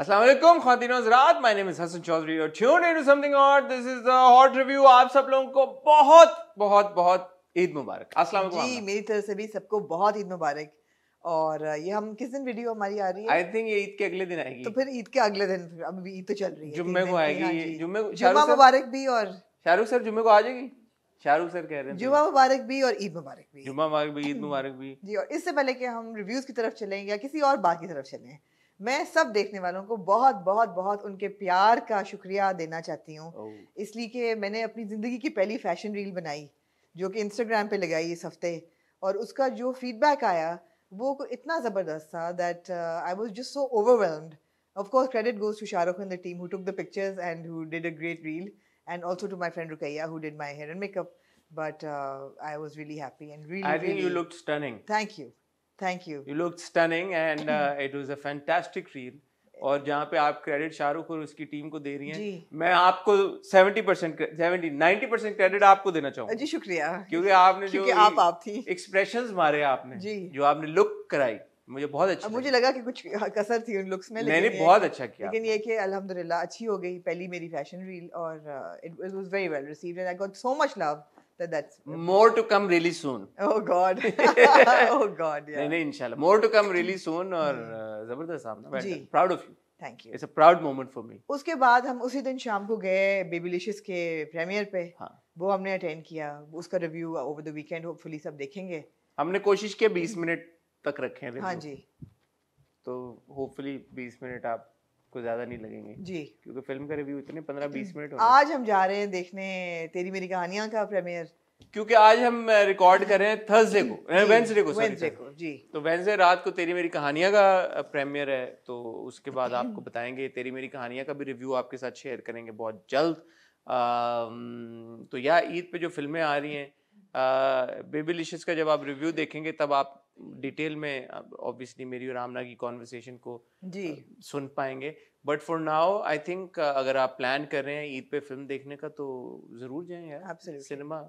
असलम खातिन हजरात my name Hasan Chaudhary और ट्यून इन समथिंग और this is the Haute review आप सब लोगों को बहुत बहुत बहुत ईद मुबारक अस्सलाम जी मेरी तरफ से भी सबको बहुत ईद मुबारक और ये हम किस दिन वीडियो हमारी आ रही है आई थिंक ये ईद के अगले दिन आएगी तो फिर ईद के अगले दिन अब ईद तो चल रही है जुम्मे को आएगी हाँ जुम्मे को जुम्मा मुबारक भी और शाहरुख सर जुम्मे को आ जाएगी शाहरुख सर कह रहे हैं जुमा मुबारक भी और ईद मुबारक भी जुमा मुबारक भी ईद मुबारक भी जी और इससे पहले कि हम रिव्यूज की तरफ चलें या किसी और बात की तरफ चलें मैं सब देखने वालों को बहुत बहुत बहुत उनके प्यार का शुक्रिया देना चाहती हूँ इसलिए कि मैंने अपनी ज़िंदगी की पहली फैशन रील बनाई जो कि इंस्टाग्राम पे लगाई इस हफ्ते और उसका जो फीडबैक आया वो इतना ज़बरदस्त था that I was just so overwhelmed of course credit goes to Shahrukh in the team who took the pictures and who did a great reel and also to my friend Ruqaiya who did my hair and makeup but I was really happy and really thank you thank you you look stunning and it was a fantastic reel और जहाँ पे आप credit Shahrukh और उसकी team को दे रही हैं मैं आपको 70 percent seventy ninety percent credit आपको देना चाहूंगा जी शुक्रिया क्योंकि आपने क्योंकि जो आप आप थी एक्सप्रेशंस मारे आपने जी जो आपने लुक कराई मुझे बहुत अच्छा मुझे लगा कि कुछ कसर थी उन लुक्स में मैंने बहुत अच्छा किया लेकिन ये कि अल्हम्दुलिल्लाह अच्छी हो गई पहली मेरी फैशन रील और it was very well received and I got so much love So that's more to come really soon. Oh God. oh God. Yeah. No, no, inshallah. More to come really soon or Zabardast आपने. जी. Proud of you. Thank you. It's a proud moment for me. उसके बाद हम उसी दिन शाम को गए बेबीलिशियस के प्रीमियर पे हाँ. वो हमने अटेंड किया उसका review over the weekend hopefully सब देखेंगे हमने कोशिश की 20 मिनट तक रखे हैं हाँ जी तो होपफुली 20 मिनट आप को ज्यादा नहीं लगेंगे जी क्योंकि फिल्म का रिव्यू इतने पंद्रह बीस हम्म। मिनट आज हम जा रहे हैं देखने तेरी मेरी कहानियां का प्रीमियर क्योंकि आज हम रिकॉर्ड कर रहे हैं थर्सडे को वेंसडे को वेंसडे को जी तो वेंसडे रात को तेरी मेरी कहानियां का प्रीमियर है तो उसके बाद आपको बताएंगे तेरी मेरी कहानियां का भी रिव्यू आपके साथ शेयर करेंगे बहुत जल्द तो या ईद पे जो फिल्में आ रही हैं बेबी लिशेस का जब आप रिव्यू देखेंगे तब आप डिटेल में ऑब्वियसली मेरी और आमना की कॉन्वर्सेशन को जी सुन पाएंगे but for now I think अगर आप प्लान कर रहे हैं ईद पे फिल्म देखने का तो जरूर जाएं यार सिनेमा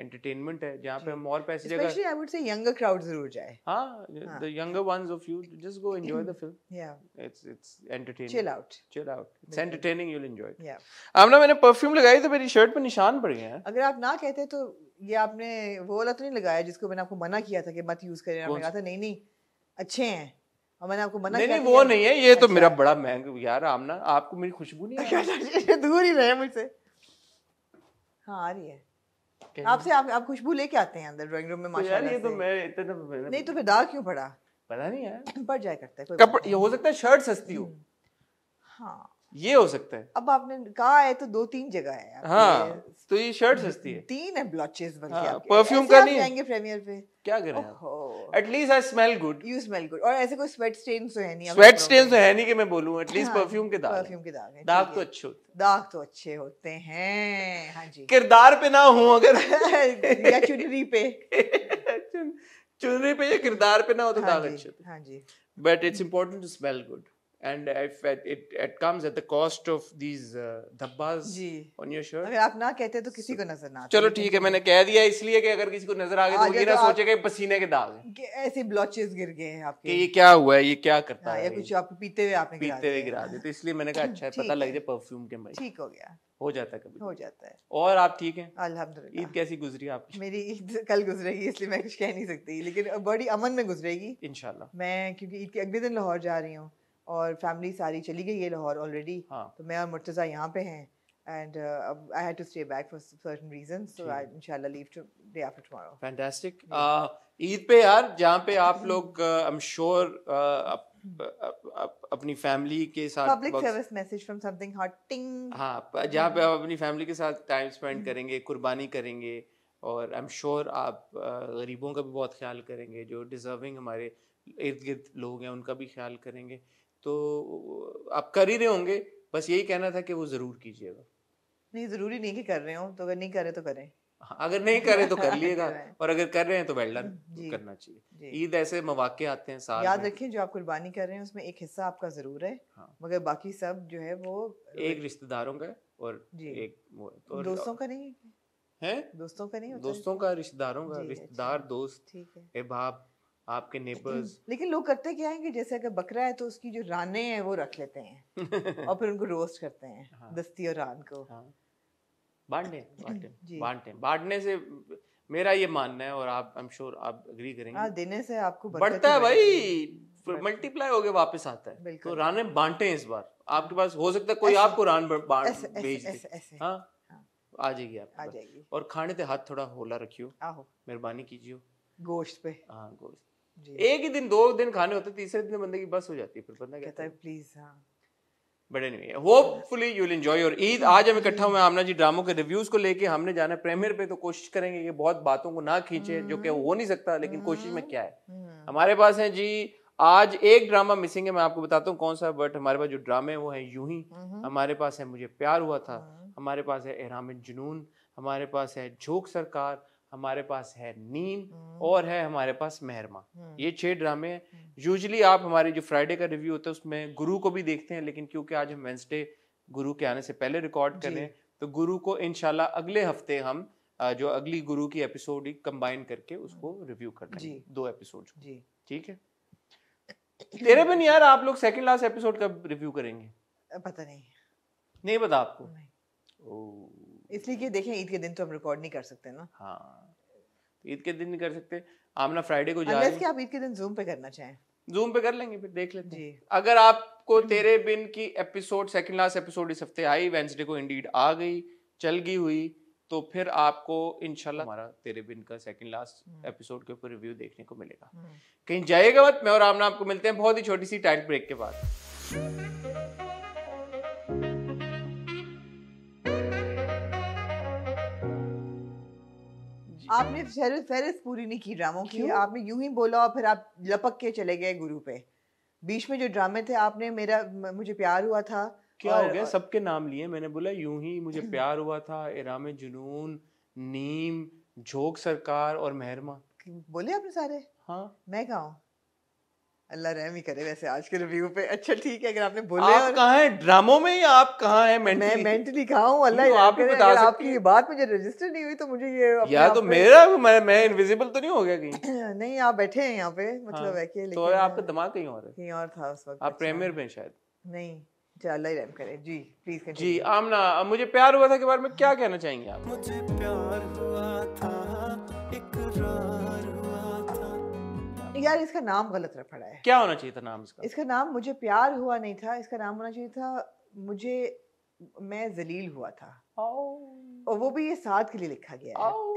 एंटरटेनमेंट है जहाँ पे हम और पैसे जगह I would say younger crowd जरूर जाए हां the younger ones of you just go enjoy the film yeah it's it's entertaining chill out chill out it's entertaining you will enjoy yeah अब ना मैंने परफ्यूम लगाई तो मेरी शर्ट पे निशान पड़ गए हैं अगर आप ना कहते तो ये आपने वो वाला तो नहीं लगाया जिसको मैंने आपको मना किया था कि मत यूज करें मैंने कहा था नहीं नहीं अच्छे हैं और मैंने आपको मना नहीं, नहीं वो नहीं है ये तो अच्छा। मेरा बड़ा महंगा यार आमना आपको मेरी खुशबू नहीं दूर ही रहे मुझसे हाँ आ रही है आपसे आप आप खुशबू लेके आते हैं अंदर ड्राइंग रूम में माशाल्लाह तो ये तो मैं इतना तो नहीं तो फिर दाग क्यों पड़ा पता नहीं है पड़ जाए करता है हो सकता है शर्ट सस्ती हो हम्म। हाँ ये हो सकता है अब आपने कहा है तो दो तीन जगह है हाँ तो ये शर्ट सस्ती है तीन है ब्लॉचेस बन बल्कि परफ्यूम का नहीं जाएंगे प्रीमियर पे क्या करें at least I smell good you smell good और ऐसे कोई स्वेट स्टेन तो है नहीं स्वेट स्टेन तो है नहीं कि मैं बोलूं एटलीस्ट परफ्यूम हाँ, के दाग परफ्यूम के दाग दाग तो अच्छे होते दाग तो अच्छे होते हैं हाँ जी किरदार पे ना हो अगर या चुनरी पे चुनरी पे या किरदार पे ना हो तो हाँ दाग अच्छे होते हैं हाँ जी but it's important to smell good and if it it comes at the cost of these धब्बास ऑन योर शर्ट अगर आप ना कहते तो किसी को नजर ना चलो ठीक है मैंने कह दिया इसलिए कि अगर किसी को नजर आ गई तो ये तो ना सोचे पसीने के दाग ऐसे ब्लॉचेस गिर गए हैं आपके ये क्या हुआ है ये क्या करता हाँ, है या कुछ आप पीते हुए आपने पीते हुए गिरा दिया तो इसलिए मैंने कहा अच्छा है पता लग जाए परफ्यूम के भाई ठीक हो गया हो जाता है कभी हो जाता है और आप ठीक हैं अल्हम्दुलिल्लाह ईद कैसी गुजरी आपकी मेरी ईद कल गुजरेगी इसलिए मैं कुछ कह नहीं सकती लेकिन बड़ी अमन में गुजरेगी इंशाल्लाह मैं क्योंकि ईद के अगले दिन लाहौर जा रही हूँ और फैमिली सारी चली गई है लाहौर ऑलरेडी हाँ. तो मैं और मुर्तज़ा यहाँ पे हैं and I had to stay back for certain certain so I इंशाल्लाह leave today after tomorrow fantastic Eid पे यार जहाँ पे आप hmm। लोग आई एम श्योर अपनी फैमिली के साथ public service message from Something Haute thing हाँ जहाँ hmm। पे आप अपनी फैमिली के साथ टाइम स्पेंड hmm। करेंगे कुर्बानी करेंगे और आई एम श्योर आप uh, गरीबों का भी बहुत ख्याल करेंगे जो डिजर्विंग हमारे इर्द गिर्द लोग हैं उनका भी ख्याल करेंगे uh, तो आप कर ही रहे होंगे बस यही कहना था कि वो ज़रूर कीजिएगा नहीं ज़रूरी नहीं कि कर रहे हो तो अगर नहीं करे तो करें हाँ, अगर नहीं करे तो कर लिएगा और अगर कर रहे हैं तो वेल डन हम्म, करना चाहिए ईद ऐसे मौाक़े आते हैं साल याद रखिए जो आप कुर्बानी कर रहे हैं उसमें एक हिस्सा आपका जरूर है हाँ। मगर बाकी सब जो है वो एक रिश्तेदारों का और एक तो दोस्तों का नहीं है दोस्तों का नहीं दोस्तों का रिश्तेदारों का अच्छा। रिश्तेदार दोस्त बाप आपके नेबर्स लेकिन लोग करते क्या है कि जैसे अगर बकरा है तो उसकी जो राने हैं वो रख लेते हैं और फिर उनको रोस्ट करते हैं हाँ, दस्ती और रान को हाँ, बांटे बांटे बांटने से मेरा ये मानना है और आप आई एम श्योर आप एग्री करेंगे हाँ, देने से आपको तो बढ़ता है भाई मल्टीप्लाई होके वापस आता है तो राने बांटे इस बार आपके पास हो सकता है कोई आपको रान भेज दे हाँ? हाँ आ जाएगी आप आ जाएगी और खाने से हाथ थोड़ा होला रखियो मेहरबानी कीजिए गोश्त पे हाँ गोश्त एक ही दिन दो दिन खाने होते तीसरे दिन तो बंदे की बस हो जाती है फिर बंदा कहता है प्लीज हाँ but any hopefully you will enjoy your Eid आज हम इकट्ठा हुए आमना जी ड्रामों के रिव्यूज को लेके हमने जाना है प्रेमियर पे तो कोशिश करेंगे कि बहुत बातों को ना खींचे जो कि हो नहीं सकता लेकिन कोशिश में क्या है हम्म। हमारे पास है जी आज एक ड्रामा मिसिंग है मैं आपको बताता हूँ कौन सा बट हमारे पास जो ड्रामे हैं वो है यूं ही हम्म। हमारे पास है मुझे प्यार हुआ था हम्म। हमारे पास है एहराम जुनून हमारे पास है झोंक सरकार हमारे पास है नीम हम्म। और है हमारे पास मेहरमा हम्म। ये छह ड्रामे हैं यूजली हम्म। आप हमारे जो फ्राइडे का रिव्यू होता है उसमें गुरु को भी देखते हैं लेकिन क्योंकि आज हम वेंसडे गुरु के आने से पहले रिकॉर्ड कर रहे हैं तो गुरु को इनशाला अगले हफ्ते हम जो अगली गुरु की एपिसोड ही कंबाइन करके उसको रिव्यू कर लेंगे दो एपिसोड जी ठीक है तेरे बिन यार आप लोग सेकंड लास्ट एपिसोड का रिव्यू करेंगे पता नहीं नहीं पता आपको नहीं। ओ। इसलिए कि देखें ईद के दिन तो हम रिकॉर्ड नहीं कर सकते ना हाँ तो ईद के दिन नहीं कर सकते आप ना फ्राइडे को जाए कि आप ईद के दिन जूम पे करना चाहें जूम पे कर लेंगे फिर देख लेते हैं अगर आपको तेरे बिन की एपिसोड सेकंड लास्ट एपिसोड इस हफ्ते आई वेंसडे को इंडीड आ गई चल गई हुई तो फिर आपको इनशाला हमारा तेरे बिन का सेकंड लास्ट एपिसोड के ऊपर रिव्यू देखने को मिलेगा हम्म। कहीं जाएगा मत मैं और आमना आपको मिलते हैं बहुत ही छोटी सी टाइट ब्रेक के बाद आपने फेरिस फहरिस्त पूरी नहीं की ड्रामों की आपने यूं ही बोला और फिर आप लपक के चले गए गुरु पे बीच में जो ड्रामे थे आपने मेरा मुझे प्यार हुआ था क्या और, हो गया सबके नाम लिए मैंने बोला यूं ही मुझे प्यार हुआ था इराम जुनून नीम झोक सरकार और मेहरमा बोले आपने सारे हाँ मैं कहा अल्लाह रहम ही करे वैसे आज के रिव्यू पे अच्छा ठीक है अगर आपने बोले आप और... कहाँ हैं ड्रामों में या आप कहा है मेंटली मैं मेंटली कहा हूँ अल्लाह ही आप बता सकते आपकी ये बात मुझे रजिस्टर नहीं हुई तो मुझे ये या तो मेरा मैं, मैं इनविजिबल तो नहीं हो गया कहीं नहीं आप बैठे हैं यहाँ पे मतलब हाँ, है तो आपका दिमाग कहीं और कहीं और था उस वक्त आप प्रेमियर अच्छा। में शायद नहीं अल्लाह रहम करे जी प्लीज जी आमना मुझे प्यार हुआ था के बारे में क्या कहना चाहेंगे आप मुझे प्यार हुआ था इकरार हुआ यार इसका नाम गलत रख पड़ा है क्या होना चाहिए था नाम इसका इसका नाम मुझे प्यार हुआ नहीं था इसका नाम होना चाहिए था मुझे मैं जलील हुआ था और वो भी ये साथ के लिए लिखा गया है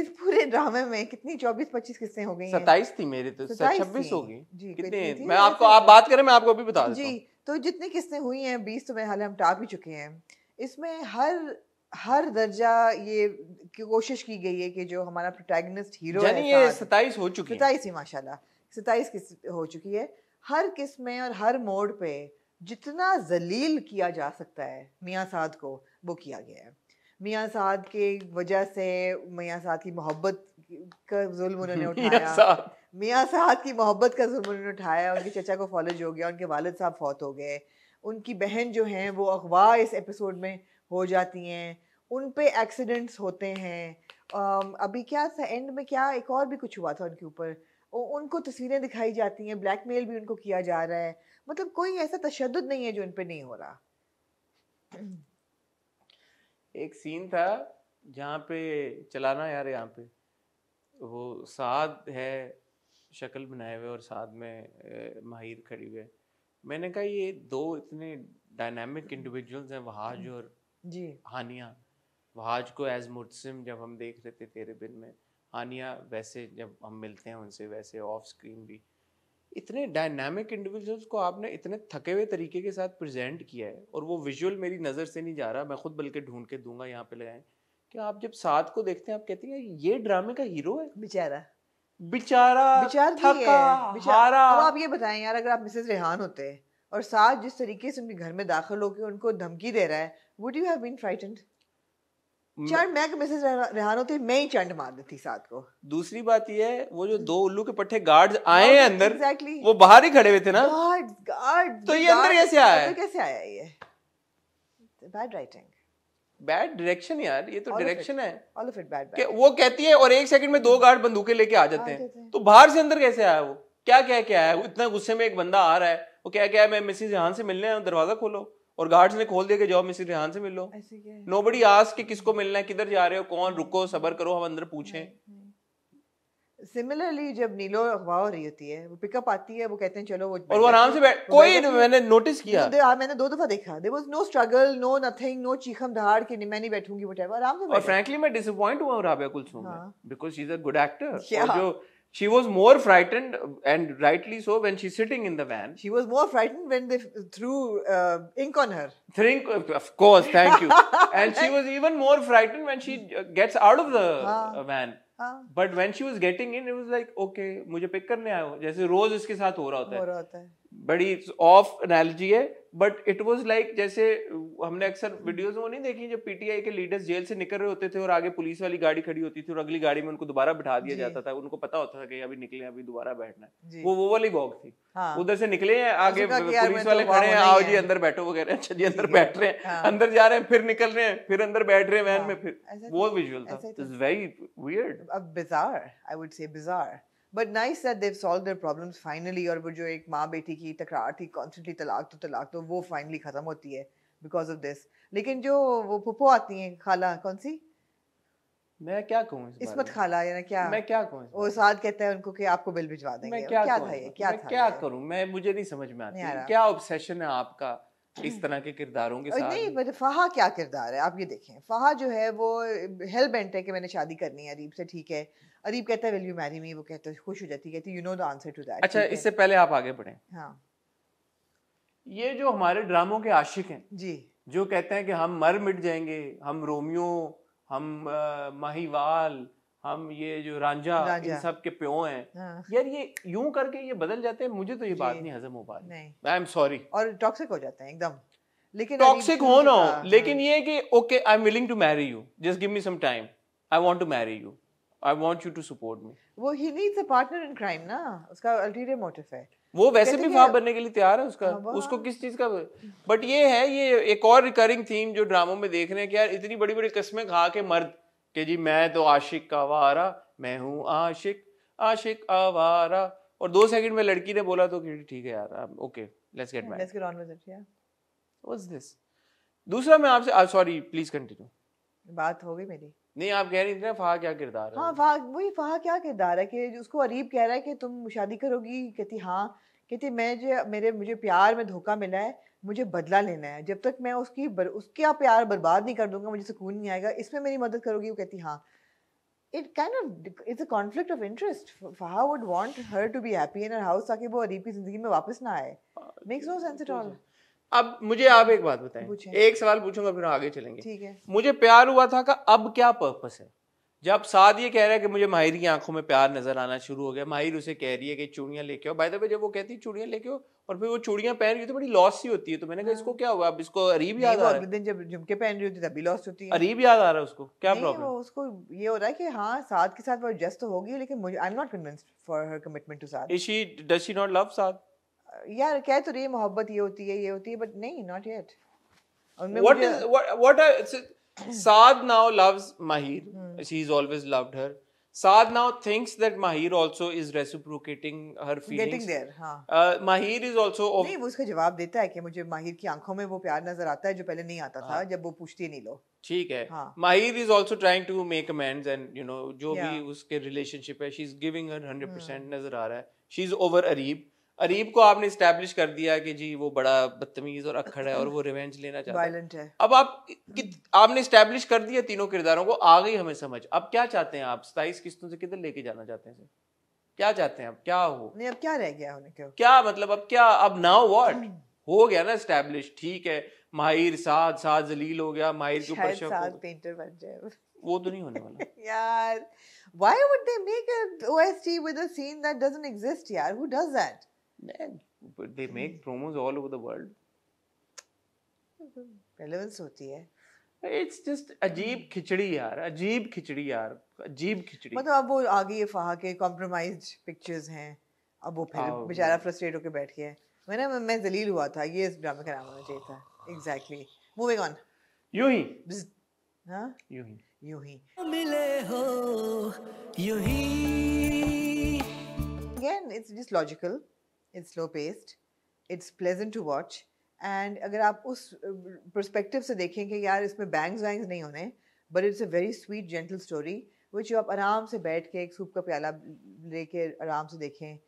इस पूरे ड्रामे में कितनी चौबीस पच्चीस किस्से हो गई सताइस थी मेरे तो छब्बीस हो गई जी कितने मैं आपको आप बात करें मैं आपको अभी बता दूं जी तो जितनी किस्से हुई हैं बीस तो मैं हाल हम टाप ही चुके हैं इसमें हर हर दर्जा ये की कोशिश की गई है कि जो हमारा प्रोटैगनिस्ट हीरो है ये सताइस हो चुकी सताइस ही माशाल्लाह सताईस किस्म हो चुकी है हर किस्म में और हर मोड़ पे जितना जलील किया जा सकता है मियाँ साद को वो किया गया है मियाँ साद के वजह से मियाँ साद की मोहब्बत का जुल्म उन्होंने उठाया मियाँ साद की मोहब्बत का जुल्म उन्होंने उठाया उनके चचा को फॉलोज हो गया उनके वालद साहब फौत हो गए उनकी बहन जो हैं वो अगवा इस एपिसोड में हो जाती हैं उन पे एक्सीडेंट्स होते हैं अभी क्या था एंड में क्या एक और भी कुछ हुआ था उनके ऊपर उनको तस्वीरें दिखाई जाती हैं ब्लैक मेल भी उनको किया जा रहा है मतलब कोई ऐसा तशद नहीं है जो इन पर नहीं हो रहा एक सीन था जहाँ पे चलाना यार यहाँ पे वो साद है शक्ल बनाए हुए और साथ में माहिर खड़ी हुए मैंने कहा ये दो इतने डायनामिक इंडिविजुअल्स हैं वहाज और जी हानिया वहाज को एज मुर्तसिम जब हम देख रहे थे तेरे बिन में आनिया वैसे जब हम मिलते हैं उनसे वैसे ऑफ स्क्रीन भी इतने डायनामिक इंडिविजुअल्स को आपने इतने थके हुए तरीके के साथ प्रेजेंट किया है और वो विजुअल मेरी नज़र से नहीं जा रहा मैं खुद बल्कि ढूंढ के दूंगा यहाँ पे लगाएं कि आप जब साथ को देखते हैं आप कहते हैं ये ड्रामे का हीरो है बेचारा बेचारा थका बेचारा अब आप ये बताएं यार अगर आप मिसेस रेहान होते और साथ जिस तरीके से उनके घर में दाखिल होकर उनको धमकी दे रहा है would you have been frightened चंड मैं रेहान होती तो मैं ही चंड मार देती साथ को दूसरी बात यह है वो जो दो उल्लू के पट्टे हाँ, आए हैं अंदर exactly. वो बाहर ही खड़े हुए थे ना गार्ड गार्ड तो ये अंदर कैसे आया है तो कैसे आया ये बैड राइटिंग बैड डायरेक्शन यार ये तो डायरेक्शन है ऑल ऑफ इट बैड वो कहती है और एक सेकंड में दो गार्ड बंदूकें लेके आ जाते हैं तो बाहर से अंदर कैसे आया वो क्या क्या क्या है इतना गुस्से में एक बंदा आ रहा है वो क्या क्या है मैं मिसेस रेहान से मिलने आया दरवाजा खोलो और गार्ड्स ने खोल दिया कि जाओ मिसिस रिहान से मिलो नो बड़ी आस कि किसको मिलना है किधर जा रहे हो कौन रुको सबर करो हम अंदर पूछें सिमिलरली जब नीलो अगवा हो रही होती है वो पिकअप आती है वो कहते हैं चलो वो और वो आराम से बैठ कोई मैंने नोटिस किया दे, तो आ, मैंने दो दफा देखा there was no struggle no nothing no चीखम दहाड़ कि मैं नहीं बैठूंगी व्हाटएवर आराम से और फ्रैंकली मैं डिसअपॉइंट हुआ राबिया कुलसुम में because she is a good actor और जो she was more frightened uh, and rightly so when she's sitting in the van she was more frightened when they threw uh, ink on her think uh, of course thank you and she was even more frightened when she uh, gets out of the van But when she was getting in, it was like, okay, मुझे pick करने आया हो जैसे रोज इसके साथ हो रहा होता है बड़ी ऑफ एनालॉजी है बट इट वॉज लाइक जैसे हमने अक्सर वीडियोस वो नहीं देखी जब पीटीआई के लीडर्स जेल से निकल रहे होते थे और आगे पुलिस वाली गाड़ी खड़ी होती थी और अगली गाड़ी में उनको दोबारा बिठा दिया जाता था उनको पता होता था कि अभी निकले अभी दोबारा बैठना है वो वो वाली बॉग थी हाँ। उधर से निकले हैं आगे पुलिस तो वाले खड़े हैं आओ जी अंदर बैठो वगैरह अच्छा जी अंदर बैठ रहे हैं हाँ। अंदर जा रहे हैं फिर निकल रहे हैं फिर अंदर बैठ रहे हैं वैन हाँ। में फिर वो विजुअल तो था वेरी वियर्ड अब bizarre I would say bizarre but nice that they solved their problems finally और वो जो एक माँ बेटी की तकरार थी कॉन्स्टेंटली तलाक तो तलाक तो वो फाइनली ख़त्म होती है बिकॉज ऑफ दिस लेकिन जो वो पुपो आती हैं खाला कौन सी मैं क्या कहूँ इस इसमत खाला या ना क्या मैं क्या कहूँ वो साथ कहता है उनको कि आपको बिल भिजवा देंगे मैं क्या, क्या था ये क्या मैं था क्या करूँ मैं मुझे नहीं समझ में आती क्या ऑब्सेशन है आपका इस तरह के किरदारों के साथ नहीं बट फहा क्या किरदार है आप ये देखें फहा जो है वो हेल बेंट है कि मैंने शादी करनी है अरीब से ठीक है अदीब कहता है विल यू मैरी मी वो कहता है खुश हो जाती कहती you know the answer to that अच्छा इससे पहले आप आगे बढ़े हाँ ये जो हमारे ड्रामों के आशिक हैं जी जो कहते हैं कि हम मर मिट जाएंगे हम रोमियो हम आ, हम ये जो रांझा इन सब के प्यो हैं हाँ। यार ये यूं करके ये बदल जाते हैं मुझे तो ये बात नहीं हजम हो पा रही आई एम सॉरी और टॉक्सिक हो जाते हैं एकदम लेकिन टॉक्सिक हो ना हाँ। लेकिन ये कि okay I am willing to marry you just give me some time I want to marry you I want you to support me वो he needs a partner in crime ना उसका अल्टीरियर मोटिव है वो वैसे भी Faf बनने के लिए तैयार है उसका हाँ, उसको किस चीज का बट ये है ये एक और रिकरिंग थीम जो ड्रामों में देख रहे हैं कि यार इतनी बड़ी बड़ी कस्में खा के मर्द के जी मैं तो आशिक का वारा मैं हूँ आशिक आशिक आवारा और दो सेकंड में लड़की ने बोला तो ठीक है यार okay let's get married let's get on with it yeah what's this दूसरा मैं आपसे सॉरी प्लीज कंटिन्यू बात हो गई मेरी नहीं आप कह रही थी ना फहा क्या किरदार हाँ फाह वही फाह क्या किरदार है कि उसको अरीब कह रहा है कि तुम शादी करोगी कहती हाँ कहती मैं जो मेरे मुझे प्यार में धोखा मिला है मुझे बदला लेना है जब तक मैं उसकी बर, उसके आप प्यार बर्बाद नहीं कर दूंगा मुझे सुकून नहीं आएगा इसमें मेरी मदद करोगी वो कहती हाँ it can it's a conflict of interest फहा would want her to be happy in her house ताकि वो अरीब की जिंदगी में वापस ना आए makes no sense it all अब मुझे आप एक बात बताएं एक सवाल पूछूंगा फिर आगे चलेंगे ठीक है मुझे प्यार हुआ था का अब क्या पर्पस है जब साद ये कह रहा है कि मुझे माहिर की आंखों में प्यार नजर आना शुरू हो गया माहिर उसे कह रही है कि चूड़ियां लेके आओ बाय द वे जब वो कहती है चूड़ियां लेके आओ और फिर वो चूड़ियां पहन रही तो बड़ी लॉस ही होती है तो मैंने कहा इसको हाँ। क्या हुआ अब इसको अरीब याद आ रहा है दिन जब झुमके पहन रही होती तभी लॉस होती है अरीब याद आ रहा है उसको क्या प्रॉब्लम है उसको ये हो रहा है कि हां साद के साथ वो एडजस्ट तो होगी लेकिन I am not convinced for her commitment to Saad is she does she not love Saad यार कह तो रही है मोहब्बत ये होती है ये होती है बट नहीं not yet what is what what are, it's, Saad now loves Mahir. Hmm. She's always loved her. Saad now thinks that Mahir also is reciprocating her feelings. Getting there, हाँ. Uh, Mahir is also. Of... नहीं वो उसका जवाब देता है कि मुझे माहिर की आंखों में वो प्यार नजर आता है जो पहले नहीं आता हाँ. था जब वो पूछती नहीं लो. ठीक है. हाँ. Mahir is also trying to make amends and you know जो yeah. भी उसके relationship है, she's giving her 100% hmm. नजर आ रहा है. She's over Arib. अरीब को आपने स्टैब्लिश कर दिया कि जी वो बड़ा बदतमीज और अखड़ है और वो रिवेंज लेना चाहता वायलेंट है अब आप कि, आपने स्टैब्लिश कर दिया तीनों किरदारों को आ गई हमें समझ अब क्या चाहते हैं आप सताईस किस्तों से किधर लेके जाना चाहते हैं क्या चाहते हैं अब क्या हो नहीं अब क्या रह गया होने के क्या मतलब अब क्या अब नाउ व्हाट hmm. हो गया ना स्टैब्लिश ठीक है माहिर साद साद जलील हो गया माहिर के ऊपर शक पेंटर बन जाए वो तो नहीं होने वाला यार why would they make a OST with a scene that doesn't exist यार who does that Man, but they make hmm. promos all over the world. Relevance तो होती है इट्स जस्ट अजीब hmm. खिचड़ी यार अजीब खिचड़ी यार अजीब खिचड़ी मतलब अब वो आ गई है फहा के कॉम्प्रोमाइज्ड पिक्चर्स हैं अब वो फिर बेचारा फ्रस्ट्रेट होकर बैठ गया है मैंने मैं जलील हुआ था ये इस ड्रामे का नाम होना चाहिए था एग्जैक्टली मूविंग ऑन यूं ही हां यूं ही यूं ही मिले हो यूं ही again it's just logical it's slow paced it's pleasant to watch and अगर आप उस परस्पेक्टिव से देखें कि यार इसमें बैंग्स वैंग्स नहीं होने but it's a very sweet gentle story which you आप आराम से बैठ के एक सूप का प्याला लेके आराम से देखें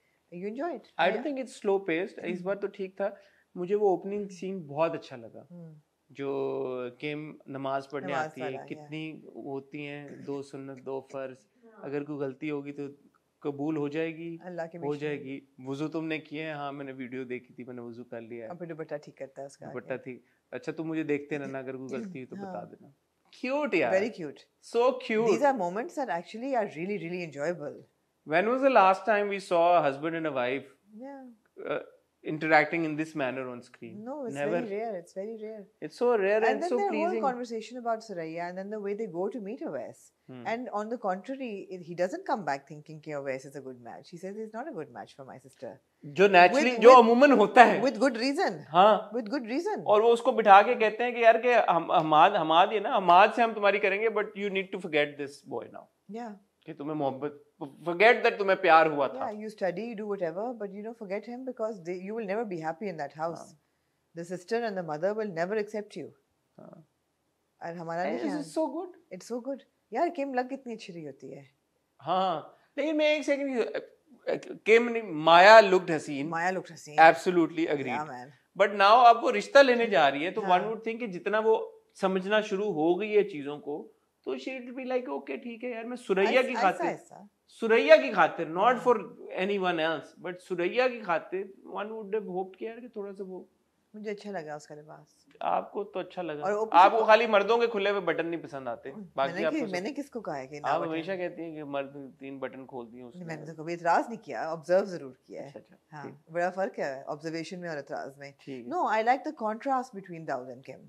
you enjoy it I don't think it's slow paced इस mm-hmm. बार तो ठीक था मुझे वो ओपनिंग सीन mm-hmm. बहुत अच्छा लगा mm. जो केम नमाज पढ़ने नमाज आती है कितनी होती हैं दो सुन्नत दो फर्ज अगर कोई गलती होगी तो कबूल हो जाएगी अल्लाह हो जाएगी वजू तुमने किए हैं हाँ मैंने वीडियो देखी थी मैंने वजू कर लिया है दुपट्टा ठीक करता है उसका दुपट्टा ठीक अच्छा तुम मुझे देखते रहना अगर कोई गलती तो हाँ। बता देना क्यूट यार very cute so cute these are moments that actually are really really enjoyable when was the last time we saw a husband and a wife yeah interacting in this manner on screen. No, it's Never. very rare. It's very rare. It's so rare and, and then so their pleasing. whole conversation about Saraya, and then the way they go to meet Awais. Hmm. And on the contrary, it, he doesn't come back thinking कि is a good match. He says it's not a good match for my sister. जो naturally with, जो अमूमन होता है with good reason हाँ with good reason और वो उसको बिठा के कहते हैं कि यार के हम हमाद हमाद ये ना हमाद से हम तुम्हारी करेंगे but you need to forget this boy now yeah कि तुम्हें मोहब्बत फॉरगेट दैट तुम्हें प्यार हुआ था you study do whatever but you know forget him because they you will never be happy in that house the sister and the mother will never accept you और हमारा is so good it's so good यार Kim लग कितनी अच्छी रही होती है हां नहीं मैं एक सेकंड किम ने माया लुक्ड हसीन माया लुक्ड हसीन absolutely agree yeah man but now अब वो रिश्ता लेने जा रही है तो वन वुड थिंक कि जितना वो समझना शुरू हो गई है चीजों को तो शी बी लाइक ओके ठीक है यार मैं सुरैया की खातिर सुरैया की खातिर not for anyone else but Suraiya की खातिर वन वुड होप कि यार कि थोड़ा सा वो मुझे अच्छा लगा उसका लिबास आपको तो अच्छा लगा और आपको तो- खाली मर्दों के खुले हुए बटन नहीं पसंद आते बाकी मैंने, आपको मैंने किसको कहा है कि आप हमेशा कहती हैं कि मर्द तीन बटन खोल दिए उसने मैंने तो कभी इतराज नहीं किया ऑब्जर्व जरूर किया है अच्छा, अच्छा, हाँ बड़ा फर्क है ऑब्जर्वेशन में और इतराज में no I like the contrast between Dawood and Kim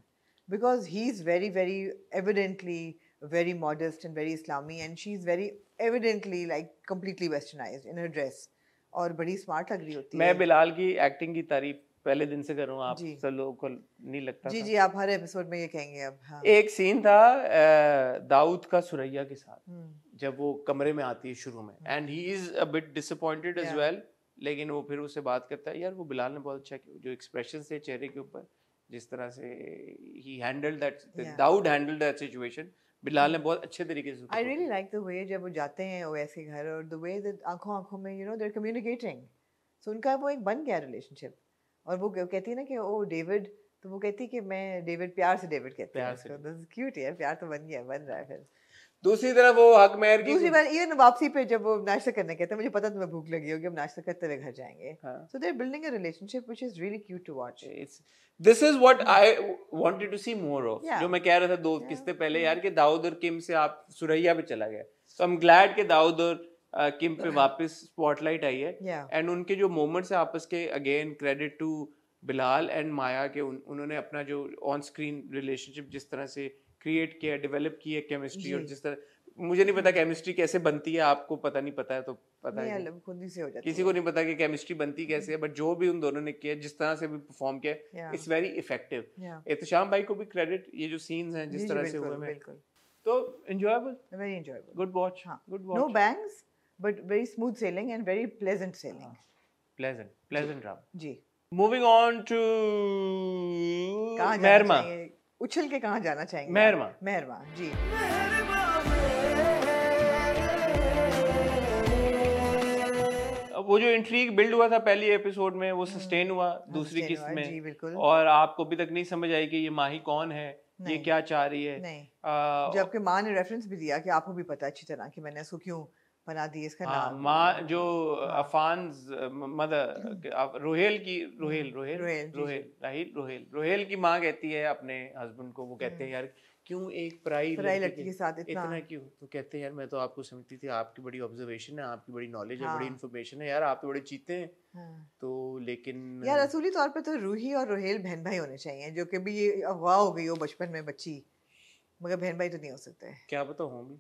because he is very very evidently very modest and very Islami, and she's very evidently like completely westernized in her dress. और बड़ी स्मार्ट लग रही होती मैं है मैं बिलाल की एक्टिंग की तारीफ पहले दिन से करूँ आप सब लोगों को नहीं लगता जी जी आप हर एपिसोड में ये कहेंगे अब हाँ। एक सीन था दाऊद का सुरैया के साथ हम्म। जब वो कमरे में आती है शुरू में and he is a bit disappointed as well लेकिन वो फिर उससे बात करता है यार वो बिलाल ने बहुत अच्छा किया जो एक्सप्रेशन थे चेहरे के ऊपर जिस तरह से he handle that Dawood handle that situation Bilal ने बहुत अच्छे तरीके से I really like the way जब वो जाते हैं वैसे घर और द वे आंखों आंखों में you know they are communicating so उनका वो एक बन गया रिलेशनशिप और वो कहती है ना कि ओ डेविड तो वो कहती है कि मैं डेविड प्यार से डेविड कहती हूँ प्यार से क्यूट तो है प्यार तो बन गया बन रहा है फिर दूसरी तरफ वो हक मेहर की दूसरी बार इवन वापसी पे जब वो नाश्ता करने कहते हैं मुझे पता तुम्हें भूख लगी होगी हम नाश्ता करते हुए घर जाएंगे so they are building a relationship which is really cute to watch it's this is what I wanted to see more of जो मैं कह रहा था दो yeah. किस्ते पहले यार कि दाऊद और किम से आप सुरैया पे चला गया सो आई एम ग्लैड कि दाऊद और uh, किम पे वापस स्पॉटलाइट आई है एंड उनके जो मोमेंट्स हैं आपस के again credit to Bilal and Maya के उन्होंने अपना जो ऑन स्क्रीन रिलेशनशिप जिस तरह से क्रिएट किया डेवलप की है केमिस्ट्री और जिस तरह मुझे नहीं पता केमिस्ट्री हम्म। कैसे बनती है आपको पता नहीं पता है तो पता नहीं, नहीं। खुद ही से हो जाती किसी को नहीं पता कि केमिस्ट्री बनती कैसे है बट हम्म। जो भी उन दोनों ने किया जिस तरह से भी परफॉर्म किया इट्स वेरी इफेक्टिव एहतशाम भाई को भी क्रेडिट ये जो सीन्स हैं जिस तरह से हुए हैं तो enjoyable very enjoyable good watch good watch no bangs but very smooth sailing and very pleasant sailing pleasant pleasant Ram ji moving on to मेहरमा उछल के कहाँ जाना चाहेंगे मेहरबान मेहरबान जी वो जो इंट्रीग बिल्ड हुआ था पहली एपिसोड में वो सस्टेन हम्म। हुआ हाँ, दूसरी किस्त में और आपको अभी तक नहीं समझ आई कि ये माही कौन है ये क्या चाह रही है नहीं जबकि माँ ने रेफरेंस भी दिया कि आपको भी पता अच्छी तरह कि मैंने उसको क्यों बना दिए इसका हाँ, नाम माँ जो अफान मदर हम्म। रोहेल की रोहेल हम्म, रोहेल रोहेल रोहेल राहिल रोहेल रोहेल की माँ कहती है अपने हस्बैंड को वो कहते हैं हम्म। यार क्यों एक पराई पराई लड़की के साथ इतना, इतना क्यों तो कहते हैं यार मैं तो आपको समझती थी आपकी बड़ी ऑब्जर्वेशन है आपकी बड़ी नॉलेज हाँ। है बड़ी इन्फॉर्मेशन हाँ। है यार आप तो बड़े चीते हैं हाँ। तो लेकिन यार रसूली तौर पर तो रूही और रोहेल बहन भाई होने चाहिए जो कि भी ये अगवा हो गई हो बचपन में बच्ची मगर बहन भाई तो नहीं हो सकते क्या पता हूँ होंगी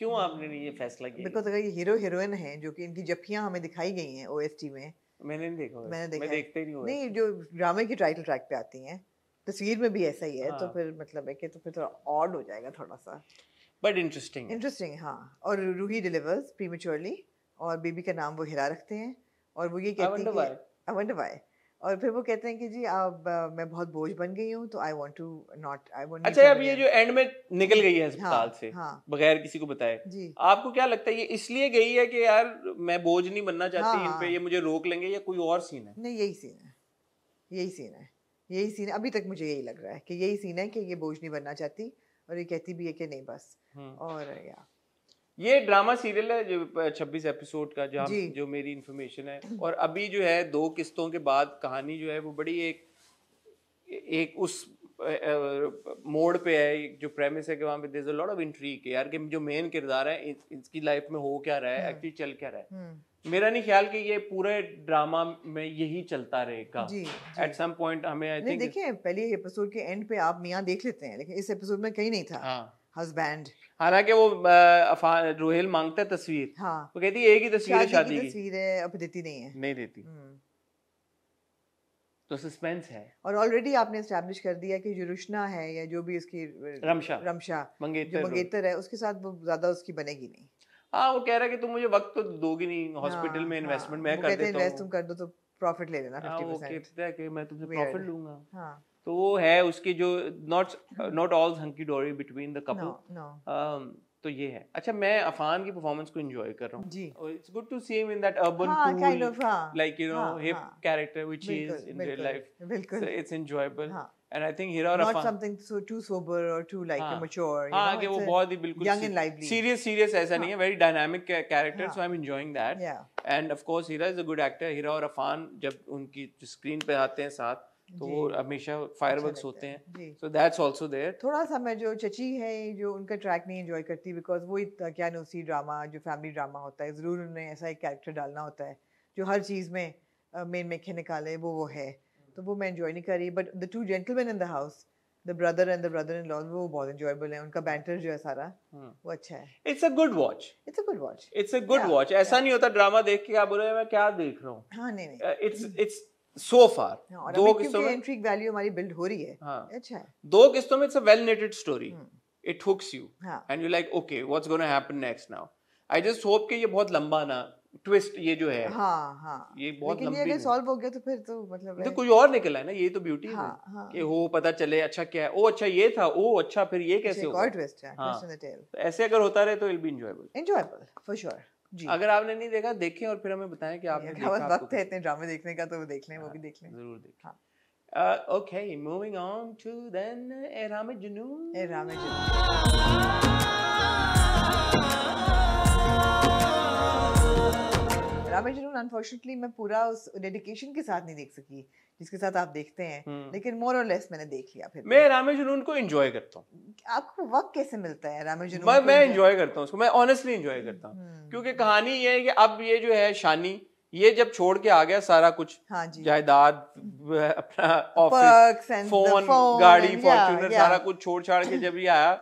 क्यों आपने नहीं ये फैसला किया बिकॉज अगर ये हीरो हीरोइन हैं जो कि इनकी जफियाँ हमें दिखाई गई हैं ओएसटी में मैंने नहीं देखा मैंने देखा मैं देखते नहीं नहीं जो ड्रामे की टाइटल ट्रैक पे आती हैं तस्वीर में भी ऐसा ही है तो हाँ। तो फिर मतलब है कि तो फिर थोड़ा ऑड हो जाएगा थोड़ा सा बट इंटरेस्टिंग इंटरेस्टिंग हाँ और रूही डिलीवर्स प्रीमेच्योरली और बेबी का नाम वो हिरा रखते हैं और वो ये कहती है आई वंडर व्हाई और फिर वो कहते हैं कि जी अब मैं बहुत बोझ बन गई हूँ तो I want to not I want अच्छा अब ये जो एंड में निकल गई है अस्पताल हाँ, से हाँ, बगैर किसी को बताए जी आपको क्या लगता है ये इसलिए गई है कि यार मैं बोझ नहीं बनना चाहती हाँ, इन पे हाँ। ये मुझे रोक लेंगे या कोई और सीन है नहीं यही सीन है यही सीन है यही सीन अभी तक मुझे यही लग रहा है कि यही सीन है कि ये बोझ नहीं बनना चाहती और ये कहती भी है कि नहीं बस हम्म। और या ये ड्रामा सीरियल है जो 26 एपिसोड का जहाँ जो मेरी इन्फॉर्मेशन है और अभी जो है दो किस्तों के बाद कहानी जो है वो बड़ी एक एक उस मोड़ पे है जो प्रेमिस है कि वहाँ पे देर अ लॉट ऑफ के यार कि जो मेन किरदार है इसकी लाइफ में हो क्या रहा है एक्चुअली हम्म। चल क्या रहा है हम्म। मेरा नहीं ख्याल कि ये पूरे ड्रामा में यही चलता रहेगा एट सम पॉइंट हमें आई थिंक देखिए पहले एपिसोड के एंड पे आप मियाँ देख लेते हैं लेकिन इस एपिसोड में कहीं नहीं था हाँ हस्बैंड हालांकि वो रोहेल मांगता है तस्वीर हाँ वो कहती है एक ही तस्वीर है शादी की तस्वीर है अब देती नहीं है नहीं देती हम्म। तो सस्पेंस है और ऑलरेडी आपने इस्टेब्लिश कर दिया कि जुरुष्णा है या जो भी उसकी रमशा रमशा मंगेतर जो मंगेतर है उसके साथ ज्यादा उसकी बनेगी नहीं हाँ वो कह रहा है कि तुम मुझे वक्त तो दोगी नहीं हॉस्पिटल हाँ, में इन्वेस्टमेंट हाँ। मैं कर देता हूँ तुम कर दो तो प्रॉफिट ले लेना 50% हाँ, कि मैं तुमसे प्रॉफिट लूंगा हाँ तो वो है उसकी जो नॉट नॉट ऑल हंकी डोरी बिटवीन द कपल तो ये है अच्छा मैं अफान की परफॉर्मेंस को एंजॉय कर रहा हूँ जी it's good to see him in that urban cool kind of like you know hip character which he is in real life बिल्कुल it's enjoyable and i think hira or not afan, something so too sober or too like हाँ, immature हाँ, you know, वो बहुत ही बिल्कुल young and lively serious serious ऐसा हाँ, नहीं है very dynamic character हाँ, so i'm enjoying that yeah. and of course hira is a good actor hira और अफान जब उनकी स्क्रीन पे आते हैं साथ तो वो हमेशा फायर अच्छा होते हैं सो दैट्स आल्सो देयर थोड़ा सा मैं जो चची है जो उनका ट्रैक नहीं एंजॉय करती बिकॉज वो इतना क्या नो सी ड्रामा जो फैमिली ड्रामा होता है ज़रूर उन्हें ऐसा एक कैरेक्टर डालना होता है जो हर चीज़ में मेन मेखे निकाले वो वो है हम्म। तो वो मैं एंजॉय नहीं कर रही but the two gentleman in the house the brother and the brother in law वो बहुत एंजॉयबल है उनका बैंटर जो है सारा हम्म। वो अच्छा है it's a good watch it's a good watch it's a good watch ऐसा नहीं होता ड्रामा देख के आप बोल रहे मैं क्या देख रहा हूँ हाँ नहीं it's uh, hmm. It's so हाँ, फार हाँ। अच्छा। दो किस्तों में एंट्री वैल्यू हमारी बिल्ड हो रही है अच्छा है दो किस्तों में it's a well knitted story it hooks you and you like okay what's gonna happen next now I just hope कि ये बहुत लंबा ना ट्विस्ट ये जो है हाँ, हाँ. ये बहुत लंबी अगर सॉल्व हो गया तो फिर तो मतलब तो कुछ और निकला है ना ये तो ब्यूटी हाँ, है हाँ। कि हो पता चले अच्छा क्या है ओ अच्छा ये था ओ अच्छा फिर ये कैसे होगा ट्विस्ट है हाँ. टेल तो ऐसे अगर होता रहे तो it will be enjoyable enjoyable for sure अगर आपने नहीं देखा देखें और फिर हमें बताएं कि आपने देखा बस वक्त है इतने ड्रामे देखने का तो वो देख लें वो हाँ, भी देख लें जरूर देखें okay moving on to then Ehraam-e Junoon Ehraam-e जुनून रा मजनून अनफॉर्चुनेटली मैं पूरा उस डेडिकेशन के साथ नहीं देख सकी जिसके साथ आप देखते हैं हम्म। लेकिन मोर और लेस मैंने देख लिया फिर मैं रामे जुनून को एंजॉय करता हूँ आपको वक्त कैसे मिलता है रामे जुनून मैं मैं एंजॉय करता हूँ उसको मैं ऑनेस्टली हम्म, एंजॉय करता हूँ हम्म। क्योंकि कहानी ये है कि अब ये जो है शानी ये जब छोड़ के आ गया सारा कुछ हाँ जायदाद अपना ऑफिस फोन, फोन गाड़ी फॉर्चूनर सारा कुछ छोड़ छाड़ के जब ये आया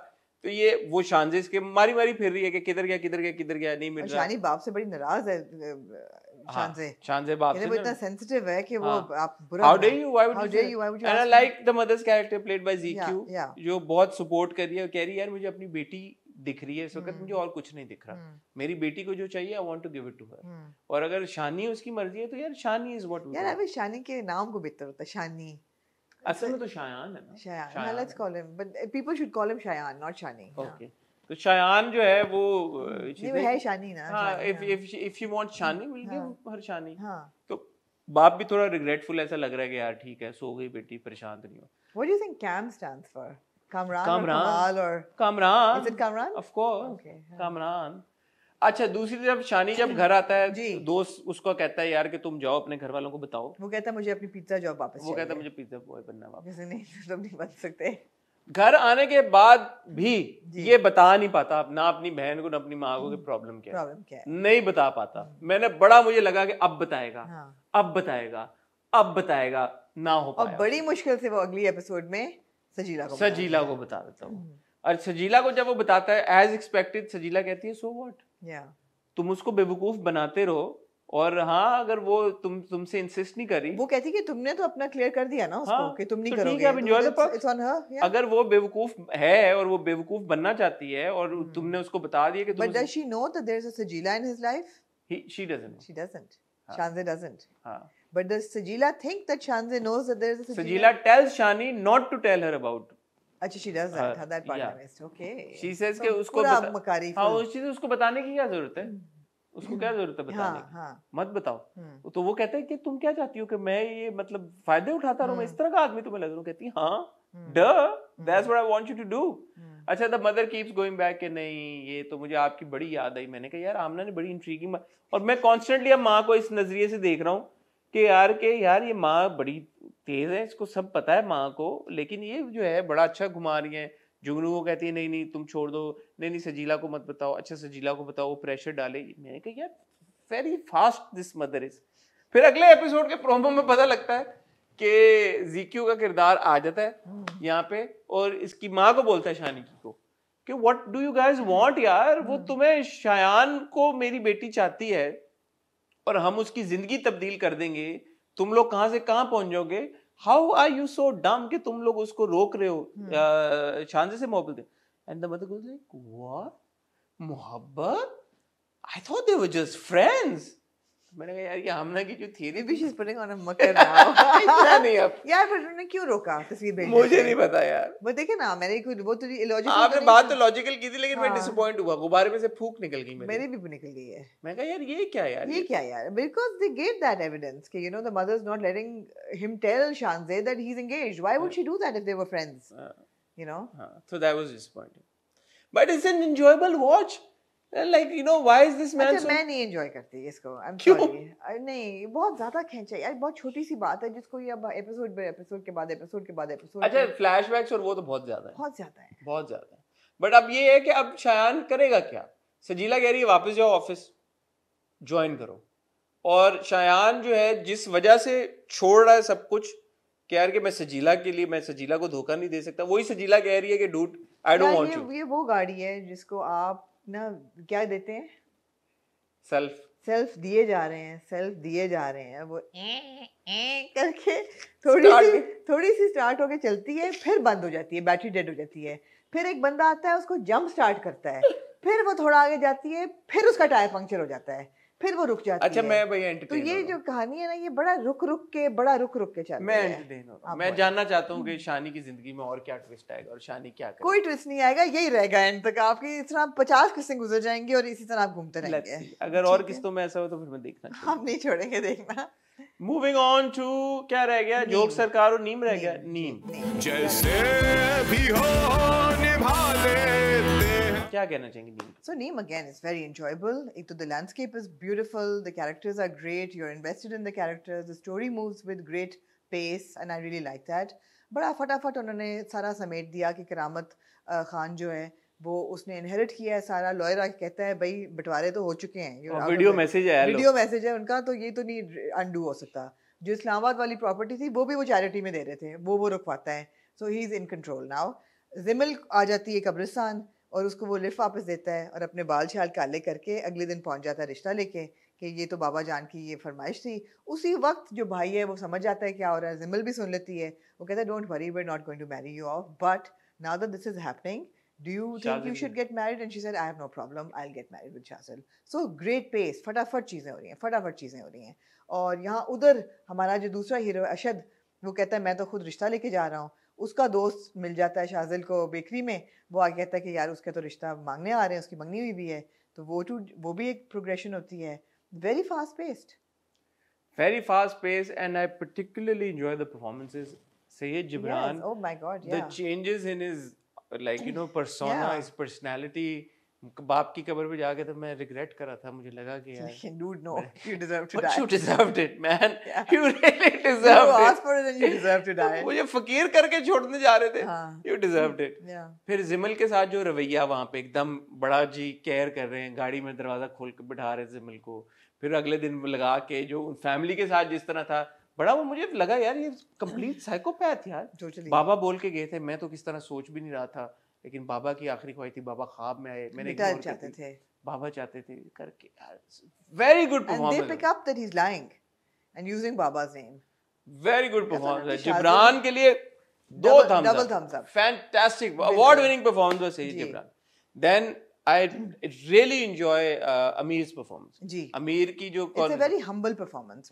तो ये वो शान के मारी मारी फिर रही है कि किधर गया किधर गया किधर गया नहीं मिल रहा शानी बाप से बड़ी नाराज है हाँ, बाप से इतना सेंसिटिव है कि वो हाँ। आप बुरा how you why would you why would you I like the mother's character played by GQ जो बहुत सपोर्ट कर रही है कह रही है यार मुझे अपनी बेटी दिख रही है इस वक्त हम्म। मुझे और कुछ नहीं दिख रहा हम्म। मेरी बेटी को जो चाहिए I want to give it to her और अगर शानी उसकी मर्जी है तो यार शानी इज व्हाट यार अभी शानी के नाम को बेहतर होता है शानी असल में तो शायान है ना शायान, शायान। शायान शानी तो शायान जो है वो नहीं है शानी ना if if if you want Shani will give her Shani तो बाप भी थोड़ा रिग्रेटफुल ऐसा लग रहा है कि यार ठीक है सो गई बेटी परेशान तो नहीं हो what do you think cam stands for अच्छा दूसरी तरफ शानी जब घर आता है जी दोस्त उसको कहता है यार कि तुम जाओ अपने घर वालों को बताओ वो कहता है मुझे अपनी पिज्जा जॉब वापस वो कहता है मुझे पिज्जा बॉय बनना वापस नहीं तुम तो नहीं बन सकते घर आने के बाद भी ये बता नहीं पाता ना अपनी बहन को ना अपनी माँ को कि प्रॉब्लम क्या प्रॉब्लम क्या है नहीं बता पाता मैंने बड़ा मुझे लगा कि अब बताएगा हाँ। अब बताएगा अब बताएगा ना हो पाया बड़ी मुश्किल से वो अगली एपिसोड में सजीला को सजीला को बता देता हूँ हम्म। और सजीला को जब वो बताता है एज एक्सपेक्टेड सजीला कहती है सो वॉट yeah. तुम उसको बेवकूफ बनाते रहो और हाँ अगर वो तुम तुमसे इंसिस्ट नहीं करी वो कहती कि तुमने तो अपना क्लियर कर दिया ना उसको हाँ, कि तुम नहीं तो करोगे तुम तुम it's, it's on her, yeah. अगर वो बेवकूफ है और वो बेवकूफ बनना चाहती है और hmm. तुमने उसको बता दिया कि तुम But does she know that there's a Sajila in his life? He, she doesn't. She doesn't. हाँ. Shanze doesn't. हाँ. But does Sajila think that Shanze knows that there's a Sajila? Sajila tells Shani not to tell her about अच्छा she does that that okay she says के उसको हाँ, उस चीज उसको बताने की क्या जरूरत है उसको क्या जरूरत है बताने हाँ, की हाँ, मत बताओ हम्म। तो वो कहते हैं कि तुम क्या चाहती हो कि मैं ये मतलब फायदे उठाता रहूं मैं इस हम्म। तरह का आदमी तुम्हें लग रहा कहती that's what I want you to do अच्छा the mother keeps going back नहीं ये तो मुझे आपकी बड़ी याद आई मैंने कहा यार आमना ने बड़ी इंट्रीगिंग और मैं कॉन्स्टेंटली अब माँ को इस नजरिए से देख रहा हूँ कि यार के यार ये माँ बड़ी तेज है इसको सब पता है माँ को लेकिन ये जो है बड़ा अच्छा घुमा रही है जुगनू वो कहती है नहीं नहीं तुम छोड़ दो नहीं नहीं सजीला को मत बताओ अच्छा सजीला को बताओ प्रेशर डाले मैंने कहा यार very fast this mother is फिर अगले एपिसोड के प्रोमो में पता लगता है कि जीक्यू का किरदार आ जाता है हम्म। यहाँ पे और इसकी माँ को बोलता है शानिकी को कि what do you guys want यार वो हम्म। तुम्हें शायान को मेरी बेटी चाहती है और हम उसकी जिंदगी तब्दील कर देंगे तुम लोग कहाँ से कहाँ पहुंच जाओगे हाउ आर यू सो डम कि तुम लोग उसको रोक रहे हो हम्म। शांति से मोहब्बत and the mother goes like what मोहब्बत I thought they were just friends मैंने कहा यार ये आमना की जो थियरी भी शीज और ऑन अ मकर नाउ इतना नहीं अब यार फिर उन्होंने क्यों रोका तस्वीर भेजने मुझे नहीं पता यार वो देखे ना मैंने कोई वो तो इलॉजिकल आपने तो बात तो लॉजिकल की थी लेकिन मैं डिसअपॉइंट हाँ। हुआ गुब्बारे में से फूक निकल गई मेरी मेरी भी निकल गई है मैं कहा यार ये क्या यार ये क्या यार because they give that evidence कि you know the mother is not letting him tell Shanzay that he is engaged why would she do that if they were friends you know so that was disappointing but it's an enjoyable watch like you know why is this man मैं नहीं enjoy करती इसको आई am sorry नहीं बहुत ज्यादा खींचा यार बहुत छोटी सी बात है जिसको ये अब एपिसोड बाय एपिसोड के बाद एपिसोड के बाद एपिसोड अच्छा फ्लैशबैक्स और वो तो बहुत ज्यादा है बहुत ज्यादा है बहुत ज्यादा है बट अब ये है कि अब शायान करेगा क्या सजीला कह रही है वापस जाओ ऑफिस ज्वाइन करो और शायान जो है जिस वजह से छोड़ रहा है सब कुछ कह रही मैं सजीला के लिए मैं सजीला को धोखा नहीं दे सकता वही सजीला कह रही है कि dude I don't want you ये वो गाड़ी है जिसको आप ना क्या देते हैं सेल्फ सेल्फ दिए जा रहे हैं सेल्फ दिए जा रहे हैं वो ए, ए, करके थोड़ी सी थोड़ी सी स्टार्ट होके चलती है फिर बंद हो जाती है बैटरी डेड हो जाती है फिर एक बंदा आता है उसको जंप स्टार्ट करता है फिर वो थोड़ा आगे जाती है फिर उसका टायर पंक्चर हो जाता है फिर वो रुक जाती अच्छा है। अच्छा मैं भैया तो ये जो कहानी है ना ये बड़ा रुक रुक के बड़ा रुक रुक के चलती मैं एंटरटेन मैं जानना चाहता हूँ कि हम्म। शानी की जिंदगी में और क्या ट्विस्ट आएगा और शानी क्या करेगा कोई ट्विस्ट नहीं आएगा यही रहेगा एंड तक आपकी इस तरह पचास किस्तें गुजर जाएंगी और इसी तरह आप घूमते रहेंगे अगर और किस्तों में ऐसा हो तो फिर मैं देखना आप नहीं छोड़ेंगे देखना मूविंग ऑन टू क्या रह गया जोक सरकार और नीम रह गया नीम जैसे भी हो निभा क्या कहना चाहेंगे Neem so Neem again is very enjoyable एक तो the landscape is beautiful the characters are great you are invested in the characters the story moves with great pace and I really like that बड़ा फटाफट उन्होंने सारा समेट दिया कि करामत खान जो है वो उसने इनहेरिट किया है सारा लॉयर आके कहता है भाई बंटवारे तो हो चुके हैं वीडियो मैसेज है वीडियो मैसेज है उनका तो ये तो नहीं अंडू हो सकता जो इस्लामाबाद वाली प्रॉपर्टी थी वो भी वो चैरिटी में दे रहे थे वो वो रुकवाता है so he is in control now जिमिल आ जाती है कब्रिस्तान और उसको वो लिफ्ट वापस देता है और अपने बाल छाल काले करके अगले दिन पहुंच जाता है रिश्ता लेके कि ये तो बाबा जान की ये फरमाइश थी उसी वक्त जो भाई है वो समझ जाता है क्या हो रहा है जिमल भी सुन लेती है वो कहता है don't worry we not going to marry you off but now that this is happening do you think you should get married and she said i have no problem i'll get married with shazil so great pace फटाफट चीज़ें हो रही हैं फटाफट चीज़ें हो रही हैं और यहाँ उधर हमारा जो दूसरा हीरो अशद वो कहता है मैं तो खुद रिश्ता लेके जा रहा हूँ उसका दोस्त मिल जाता है शाजिल को बेकरी में वो आगे कहता है कि यार उसका तो रिश्ता मांगने आ रहे हैं उसकी मंगनी हुई भी है तो वो टू वो भी एक प्रोग्रेशन होती है very fast paced very fast pace and i particularly enjoy the performances sayed jibran yes. oh my god yeah. the changes in his like you know persona yeah. his personality बाप की कब्र पे जाके तो मैं regret कर रहा था मुझे लगा कि यार do no you deserve to die you deserved it man you really deserve it ask for it and you deserve to die मुझे फकीर करके छोड़ने जा रहे थे यू डिजर्वड इट फिर जिमल के साथ जो रवैया वहां पे एकदम बड़ा जी केयर कर रहे हैं गाड़ी में दरवाजा खोल के बिठा रहे जिमल को फिर अगले दिन लगा के जो फैमिली के साथ जिस तरह था बड़ा वो मुझे लगा यार ये कंप्लीट साइकोपैथ यार बाबा बोल के गए थे मैं तो किस तरह सोच भी नहीं रहा था लेकिन बाबा की आखिरी ख्वाहिश थी बाबा ख्वाब में आए मैंने चाहते थे बाबा चाहते थे करके very good performance and using Baba's name very good performance Jibran के लिए दो thumbs up double thumbs up fantastic award winning performance was सही Jibran then I really enjoy Ameer performance ji Ameer की जो it's a very humble performance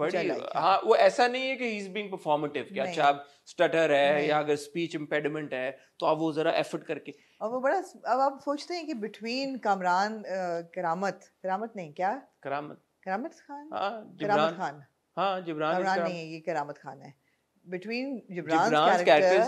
हाँ वो ऐसा नहीं है कि ही इज बीइंग परफॉर्मेटिव कि अच्छा आप स्टटर है या अगर स्पीच इम्पेडमेंट है तो आप वो जरा एफर्ट करके और वो बड़ा अब आप सोचते हैं कि बिटवीन कामरान करामत करामत नहीं क्या करामत करामत खान हाँ जिब्रान खान हाँ जिब्रान करामत नहीं है ये करामत खान है बिटवीन जिब्रान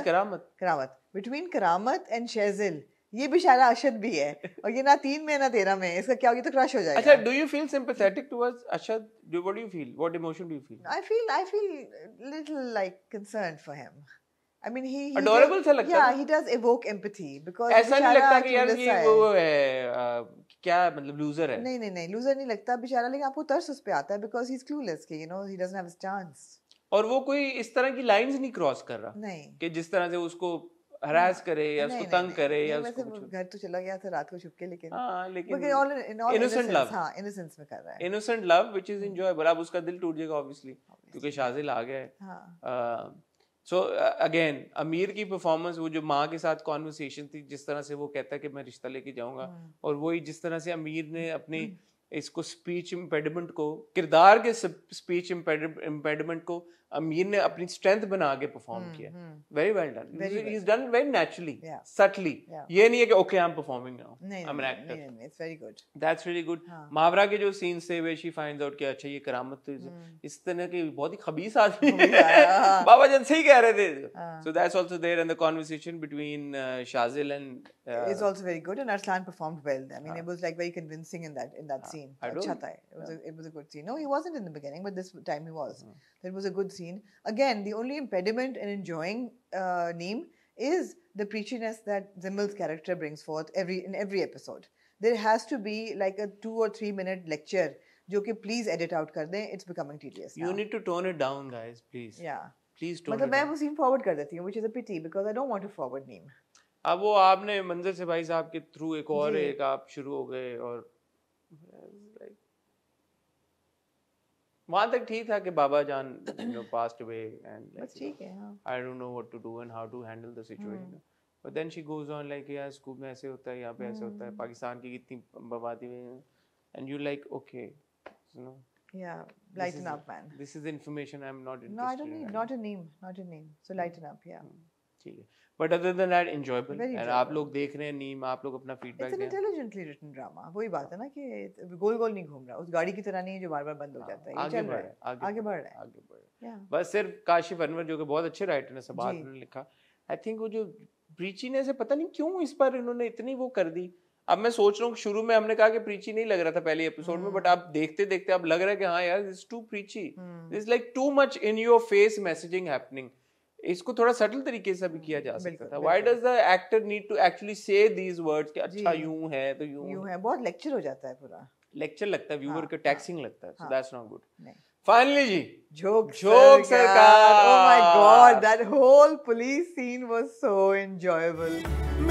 करामत करामत बिटवीन करामत एंड शेजिल ये भी शायद अशद भी है और ये ना तीन में ना तेरह में इसका क्या होगी तो क्रश हो जाएगा अच्छा do you feel sympathetic towards Ashad do what you feel what emotion do you feel I feel I feel little like concern for him I mean he adorable सा लगता है या he does evoke empathy because ऐसा नहीं लगता कि यार ये वो है क्या मतलब लूजर है नहीं नहीं नहीं लूजर नहीं लगता बेचारा लेकिन आपको तरस उस पे आता है बिकॉज़ ही इज क्लूलेस कि you know he doesn't have a chance और वो कोई इस तरह की लाइंस नहीं क्रॉस कर रहा नहीं कि जिस तरह से उसको हरास करे या उसको तंग करे या उसको घर तो चला गया था रात को छुप के लेकिन हाँ लेकिन इनोसेंट लव हाँ इनोसेंस में कर रहा है innocent love which is enjoyable अब उसका दिल टूट जाएगा ऑब्वियसली क्योंकि शाजिल आ गया है सो हाँ। अगेन अमीर की परफॉर्मेंस वो जो माँ के साथ कॉन्वर्सेशन थी जिस तरह से वो कहता है कि मैं रिश्ता लेके जाऊँगा हम्म। और वही जिस तरह से अमीर ने हम्म। अपनी इसको स्पीच इम्पेडमेंट को किरदार के स्पीच इम्पेडमेंट को अमीर ने अपनी स्ट्रेंथ बना के परफॉर्म hmm, किया very well done is done very naturally subtly ये नहीं है कि okay I am performing now I am an actor it's very good that's really good Mawra के जो सीन से वे शी फाइंड्स आउट कि अच्छा ये करामत तो hmm. इस तरह के बहुत ही खबीस आदमी है हाँ, हाँ, हाँ। बाबा जन सही कह रहे थे so that's also there in the conversation between Shazil and is also very good and Arsalan performed well I mean it was like very convincing in that in that scene अच्छा था it was it was a good scene no he wasn't in the beginning but this time he was it was a good Again, the only impediment in enjoying uh, Neem is the preachiness that Zimbal's character brings forth every in every episode. There has to be like a two or three minute lecture, which please edit out. Kar it's becoming tedious. You need to tone it down, guys, please. Yeah. Please tone Matlab, it down. I forward kar thi, which is a pity because I don't want to forward Neem. अब वो आपने मंजर से भाई साहब के through एक और एक आप शुरू हो गए और वहां तक ठीक था कि बाबा जान you know passed away and ठीक है I don't know what to do and how to handle the situation but then she goes on like यार स्कूल में ऐसे होता है यहां पे ऐसे होता है हम्म। पाकिस्तान की कितनी बर्बादी हुई है and you like okay you know yeah lighten up man this is information I am not interested no I don't need not a name not a name so lighten up yeah ठीक है but other than that enjoyable and आप लोग देख रहे हैं नीम आप लोग अपना फीडबैक दें इंटेलिजेंटली रिटन ड्रामा वही बात है ना कि गोल गोल नहीं घूम रहा उस गाड़ी की तरह नहीं है जो बार बार बंद हो जाता है आगे बढ़ रहा है आगे बढ़ रहा है आगे बढ़ रहा है बस सिर्फ काशिफ अनवर जो कि बहुत अच्छे राइटर हैं सब आपने लिखा आई थिंक वो जो प्रीची ने से पता नहीं क्यों इस बार इन्होंने इतनी वो कर दी अब मैं सोच रहा हूँ शुरू में हमने कहा कि प्रीची नहीं लग रहा था पहले एपिसोड में बट हम्म। आप देखते देखते अब लग रहा है कि हाँ यार this too preachy this like too much in your face messaging happening इसको थोड़ा सटल तरीके से भी किया जा हम्म, सकता था why does the actor need to actually say these words कि अच्छा यूं है तो यूं यूं है बहुत लेक्चर हो जाता है पूरा लेक्चर लगता है व्यूअर हाँ, को टैक्सिंग हाँ, लगता है so that's not good finally जी Jhok Jhok Sarkar oh my god that whole police scene was so enjoyable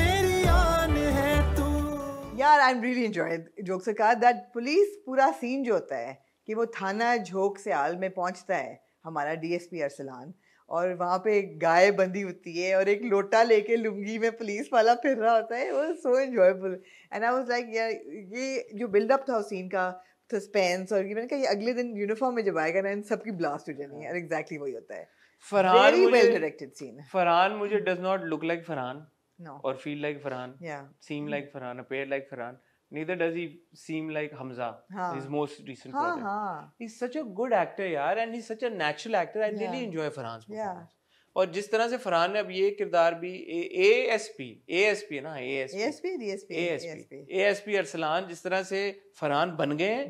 मेरी आन है तू यार I am really enjoyed Jhok Sarkar that police पूरा सीन जो होता है कि वो थाना झोंक से आल में पहुंचता है हमारा डीएसपी अरसलान और वहाँ पे एक गाय बंधी होती है और एक लोटा लेके लुंगी में पुलिस वाला फिर रहा होता है वो so enjoyable and I was like यार ये जो बिल्डअप था उस सीन का सस्पेंस और मैंने कहा ये अगले दिन यूनिफॉर्म में जब आएगा ना इन सबकी ब्लास्ट हो जानी है और एग्जैक्टली वही होता है Farhan well directed scene Farhan मुझे does not look like Farhan no और फील लाइक फरहान या seem like Farhan appear like Farhan neither does he seem like Hamza, Haan. his most recent Haan, project. Haan. He's such a good actor, yaar, and he's such a natural actor. I yeah. really enjoy Farhan's performance. Yeah. और जिस तरह से फरहान ने अब ये किरदार भी A S P A S P ना A S S P S P S P A S P Arsalan जिस तरह से फरहान बन गए हैं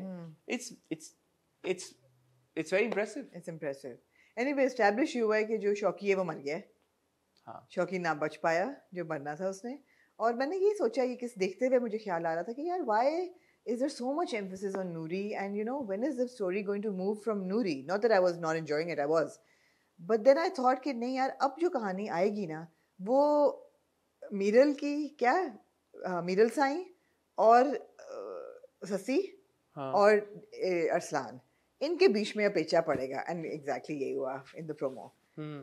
it's it's it's it's very impressive it's impressive anyway establish हुआ है कि जो शौकी है वो मर गया हाँ शौकी ना बच पाया जो बनना था उसने और मैंने ये सोचा ये किस देखते हुए मुझे ख्याल आ रहा था कि यार why is there so much emphasis on Noori and you know when is this story going to move from Noori not that I was not enjoying it I was but then I thought कि नहीं यार अब जो कहानी आएगी ना वो मीरल की क्या uh, मीरल साई और ससी हाँ. और uh, अरसलान इनके बीच में अब पेचा पड़ेगा एंड एग्जैक्टली exactly यही हुआ इन द प्रोमो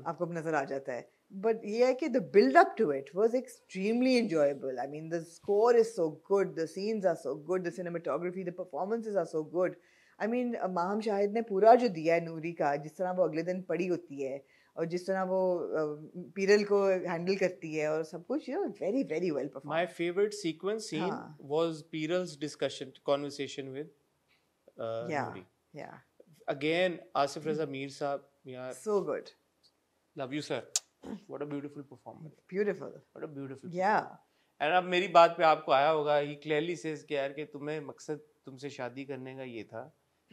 आपको अब नजर आ जाता है but yeah, the build up to it was extremely enjoyable. I mean, the score is so good, the scenes are so good, the cinematography, the performances are so good. I mean, uh, Maham Shahid ne pura jo diya hai Noori ka, jis tarah wo agle din padi hoti hai, aur jis tarah wo uh, Piral ko handle karti hai, aur sab kuch, you know, very, very well performed. My favorite sequence scene was Piral's discussion, conversation with uh, yeah, Again, Asif Raza Mir sahab, yeah. So good. Love you, sir. What a beautiful performance beautiful what a beautiful या and अब मेरी बात पे आपको आया होगा ही clearly says के यार कि तुम्हें मकसद तुमसे शादी करने का ये था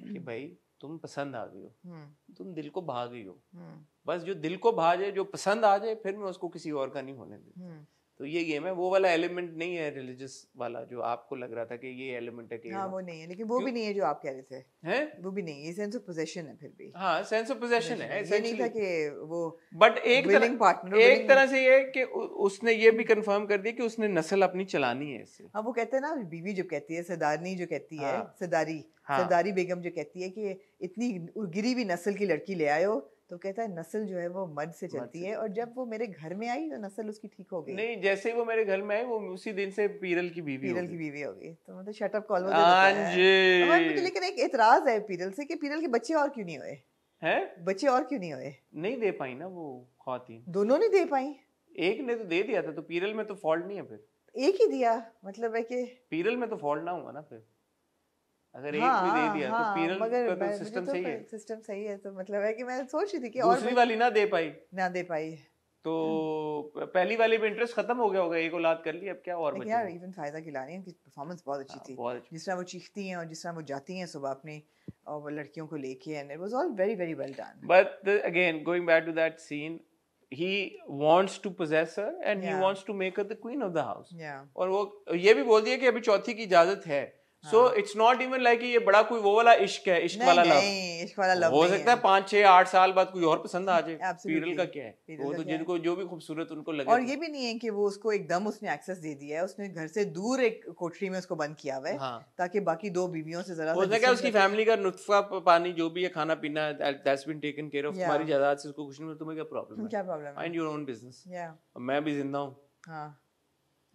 कि hmm. भाई तुम पसंद आ गई हो hmm. तुम दिल को भा गई हो hmm. बस जो दिल को भा जाए जो पसंद आ जाए फिर मैं उसको किसी और का नहीं होने देता तो ये गेम है वो वाला एलिमेंट नहीं है रिलीजियस वाला जो आपको लग रहा था कि ये एलिमेंट है कि हाँ, वो नहीं है लेकिन वो क्यों? भी नहीं है जो आप कह रहे थे हैं वो भी नहीं ये सेंस ऑफ पोजेशन है फिर भी हाँ सेंस ऑफ पोजेशन है ये नहीं था कि वो बट एक तरह पार्टनर एक तरह से ये कि उसने ये भी कंफर्म कर दिया कि उसने नस्ल अपनी चलानी है इससे हाँ वो कहते हैं ना बीवी जो कहती है सरदारनी जो कहती है हाँ। सरदारी हाँ। सरदारी बेगम जो कहती है कि इतनी गिरी हुई नस्ल की लड़की ले आयो तो कहता है नस्ल जो है वो मर्द से चलती है और जब वो मेरे घर में आई तो नस्ल उसकी ठीक हो गई नहीं जैसे ही वो मेरे घर में आई वो उसी दिन से पीरल की बीवी पीरल की बीवी हो गई तो मतलब शटअप हाँ कॉल लेकिन एक एतराज है पीरल से कि पीरल के बच्चे और क्यों नहीं हुए है बच्चे और क्यों नहीं हुए नहीं दे पाई ना वो खातिन दोनों नहीं दे पाई एक ने तो दे दिया था तो पीरल में तो फॉल्ट नहीं है फिर एक ही दिया मतलब है कि पीरल में तो फॉल्ट ना हुआ ना फिर अगर हाँ, एक भी दे हाँ, दिया तो हाँ, तो पीरल का तो सिस्टम सही है सिस्टम सही है तो मतलब है कि मैं सोच रही थी कि दूसरी वाली ना दे पाई ना दे पाई तो पहली वाली में इंटरेस्ट खत्म हो गया होगा एक औलाद कर ली अब क्या और बचा यार इवन फायदा खिलानी उनकी परफॉर्मेंस बहुत अच्छी हाँ, थी जिस तरह वो चीखती हैं और जिस तरह वो जाती हैं सुबह अपने और वो लड़कियों को लेके and it was all very very well done but again going back to that scene he wants to possess her and yeah. he wants to make her the queen of the house yeah. और वो ये भी बोल दिया कि अभी चौथी की इजाजत है so it's not even like ये बड़ा कोई वो वाला इश्क है इश्क वाला लव इश्क वाला लव हो सकता है पांच छह आठ साल बाद कोई और पसंद आ जाए पीरल का क्या है वो तो जिनको जो भी खूबसूरत उनको लगे और तो। ये भी नहीं है कि वो उसको एकदम उसने एक्सेस दे दिया है उसने घर से दूर एक कोठरी में उसको बंद किया हुआ है हाँ। ताकि बाकी दो बीवियों से जरा हो सकता उसकी फैमिली का नुतफा पानी जो भी है खाना पीना that's been taken care of हमारी जायदाद से उसको कुछ नहीं तुम्हें क्या प्रॉब्लम है क्या problem mind your own business या मैं भी जिंदा हूं हां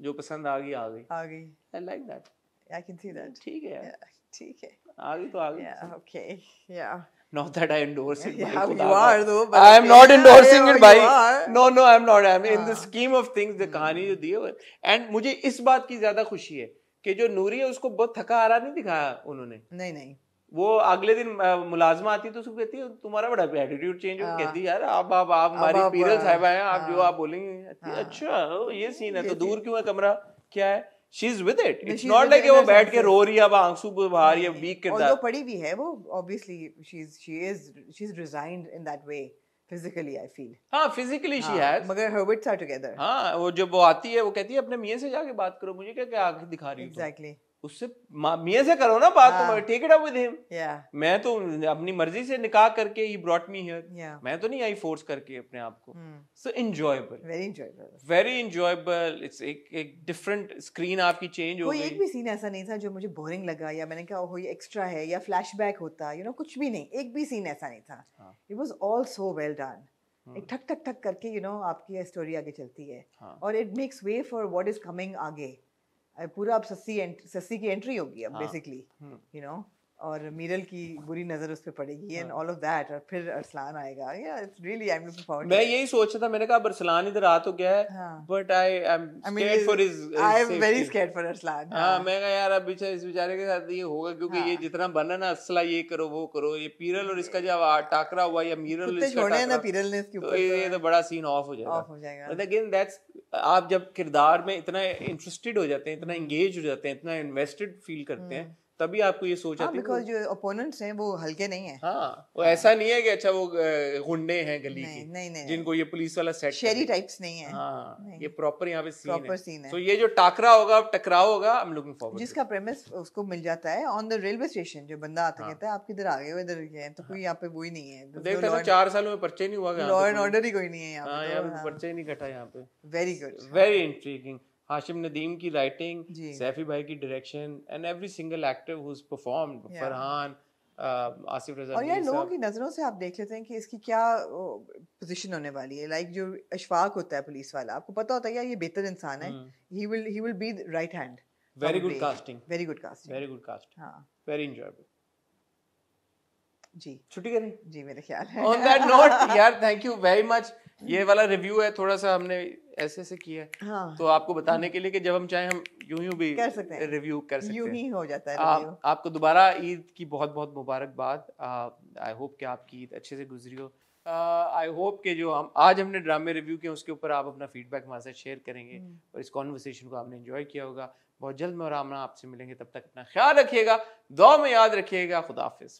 जो पसंद आ गई आ गई आ गई I like that I can see that. ठीक है ठीक है आ गई तो आ गई yeah okay yeah not that I endorse it. Yeah, you are though. I am not endorsing it, भाई. No, no, I am not. I am in the ah. scheme of things जो hmm. कहानी जो दी है and मुझे इस बात की ज्यादा खुशी है कि जो नूरी है उसको बहुत थका आ रहा नहीं दिखाया उन्होंने नहीं नहीं वो अगले दिन मुलाजमा आती तो उसको कहती है तुम्हारा बड़ा एटीट्यूड चेंज हो कहती यार आप आप आप हमारी पीरल साहिबा हैं आप जो हाँ। आप बोलेंगे हाँ। अच्छा ये सीन है तो दूर क्यों है कमरा क्या है she is with it it's not like वो बैठ के रो रही है अब आंसू बहा रही है वीक के अंदर पड़ी भी है वो obviously she is she is she is resigned in that way physically I feel हाँ फिजिकली शी हैज मगर हर विट्स आर टुगेदर हाँ वो जब वो आती है वो कहती है अपने मियां से जाके बात करो मुझे क्या क्या आंखें दिखा रही हो एग्जैक्टली exactly. उससे मियाँ से करो ना बात तुम take it up with him मैं तो अपनी मर्जी से निकाह करके ही ब्रॉट मी हियर मैं तो नहीं आई फोर्स करके अपने आप को so enjoyable very enjoyable very enjoyable it's एक एक डिफरेंट स्क्रीन आपकी चेंज हो गई कोई एक भी सीन ऐसा नहीं था जो मुझे बोरिंग लगा या मैंने कहा हो ये एक्स्ट्रा है या फ्लैशबैक होता यू नो कुछ भी नहीं एक भी सीन ऐसा नहीं था it was all so well done एक ठक ठक ठक करके यू नो आपकी स्टोरी आगे चलती है हाँ। और it makes way for what is coming आगे पूरा अब सस्सी सस्सी की एंट्री होगी अब बेसिकली यू नो और मीरल की बुरी नजर उस पर पड़ेगी एंड ऑल ऑफ दैट और फिर अरसलान आएगा या it's really I am looking forward मैं यही सोच रहा था मैंने कहा अरसलान इधर आ तो गया है but I am scared for his I am very scared for Arsalan हां हाँ। मैं कहा यार अब इस बेचारे के साथ ये होगा क्योंकि हाँ. ये जितना बना ना असला ये करो वो करो ये पीरल और इसका जब टाकरा हुआ या मीरल तो इसका छोड़े ना पीरल ने इसके तो ऊपर ये तो, तो बड़ा सीन ऑफ हो जाएगा ऑफ हो जाएगा बट अगेन दैट्स आप जब किरदार में इतना इंटरेस्टेड हो जाते हैं इतना एंगेज हम्म। हो जाते हैं इतना इन्वेस्टेड फील करते हैं हम्म। तभी आपको ये सोच हाँ, आती है जो ओपोनेंट्स हैं वो हल्के नहीं है हाँ वो ऐसा नहीं है कि अच्छा वो गुंडे हैं गली के नहीं नहीं जिनको ये पुलिस वाला सेट शेरी टाइप्स नहीं है हाँ नहीं। ये प्रॉपर यहाँ पे सीन प्रॉपर सीन है तो ये जो टाकरा होगा टकराव होगा आई एम लुकिंग फॉरवर्ड जिसका प्रेमिस उसको मिल जाता है ऑन द रेलवे स्टेशन जो बंदा आता हाँ। कहता है आप किधर आ गए हो इधर गए तो हाँ। कोई यहाँ पे वो ही नहीं है देखता तो चार सालों में पर्चे नहीं हुआ लॉ एंड ऑर्डर ही कोई नहीं है यहाँ पे तो, पर्चे नहीं कटा यहाँ पे very good very intriguing Hashim Nadeem की राइटिंग सैफी भाई की direction and every single actor who performed Farhan Asif Raza और यार लोगों की नज़रों से आप देख लेते हैं कि इसकी क्या पोजीशन होने वाली है लाइक जो अशफाक होता है पुलिस वाला आपको पता होता है यार ये बेहतर इंसान है he will he will be right hand very good casting very good casting very good cast हां वेरी एंजॉयबल जी छुट्टी करें जी मेरे ख्याल है ऑन दैट नोट यार थैंक यू वेरी मच ये वाला रिव्यू है थोड़ा सा हमने ऐसे ऐसे किया है हाँ। तो आपको बताने के लिए कि जब हम चाहे हम यूं यूं भी कर सकते हैं रिव्यू कर सकते यूं ही हो जाता है आप, आपको दोबारा ईद की बहुत बहुत मुबारकबाद आई होप कि आपकी ईद अच्छे से गुजरी हो आई होप कि जो हम आज हमने ड्रामे रिव्यू किए उसके ऊपर आप अपना फीडबैक हमारे साथ शेयर करेंगे हम्म। और इस कॉन्वर्सेशन को आपने इन्जॉय किया होगा बहुत जल्द मैं और आमना आपसे मिलेंगे तब तक अपना ख्याल रखिएगा दो में याद रखिएगा खुदाफिज़